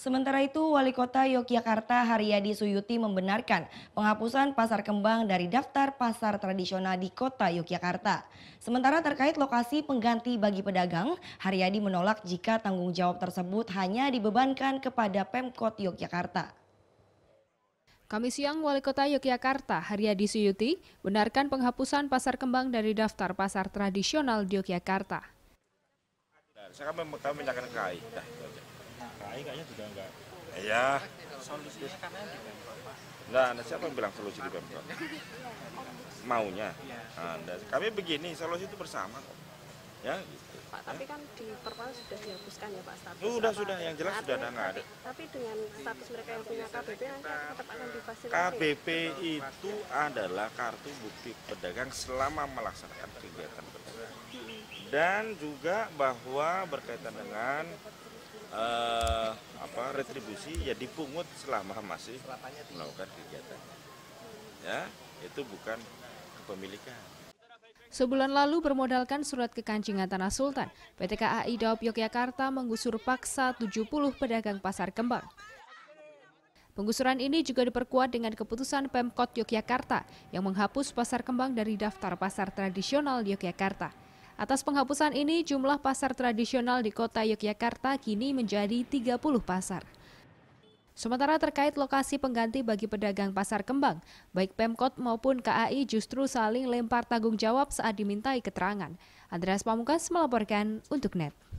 Sementara itu, Wali Kota Yogyakarta Haryadi Suyuti membenarkan penghapusan pasar kembang dari daftar pasar tradisional di kota Yogyakarta. Sementara terkait lokasi pengganti bagi pedagang, Haryadi menolak jika tanggung jawab tersebut hanya dibebankan kepada Pemkot Yogyakarta. Kami siang, Wali Kota Yogyakarta Haryadi Suyuti benarkan penghapusan pasar kembang dari daftar pasar tradisional di Yogyakarta. Saya kami, kami kayaknya juga enggak. Iya. Solusinya karena di Pemprov, Pak. Nah, siapa yang bilang solusi di Pemprov? Maunya. Anda. Iya. Ah, Kami begini, solusi itu bersama kok. Ya, gitu. Pak, tapi kan di Perpal sudah dihapuskan ya Pak status. Sudah, sudah, yang jelas sudah ada nggak ada. Tapi dengan status mereka yang punya KBP nanti tetap akan difasilitasi. KBP itu adalah kartu bukti pedagang selama melaksanakan kegiatan berdagang dan juga bahwa berkaitan dengan uh, apa retribusi ya dipungut selama masih melakukan kegiatan ya itu bukan kepemilikan Sebulan lalu bermodalkan surat kekancingan Tanah Sultan, PT KAI Daob Yogyakarta menggusur paksa 70 pedagang pasar kembang. Penggusuran ini juga diperkuat dengan keputusan Pemkot Yogyakarta yang menghapus pasar kembang dari daftar pasar tradisional Yogyakarta. Atas penghapusan ini, jumlah pasar tradisional di kota Yogyakarta kini menjadi 30 pasar. Sementara terkait lokasi pengganti bagi pedagang pasar kembang, baik Pemkot maupun KAI justru saling lempar tanggung jawab saat dimintai keterangan. Andreas Pamungkas melaporkan untuk NET.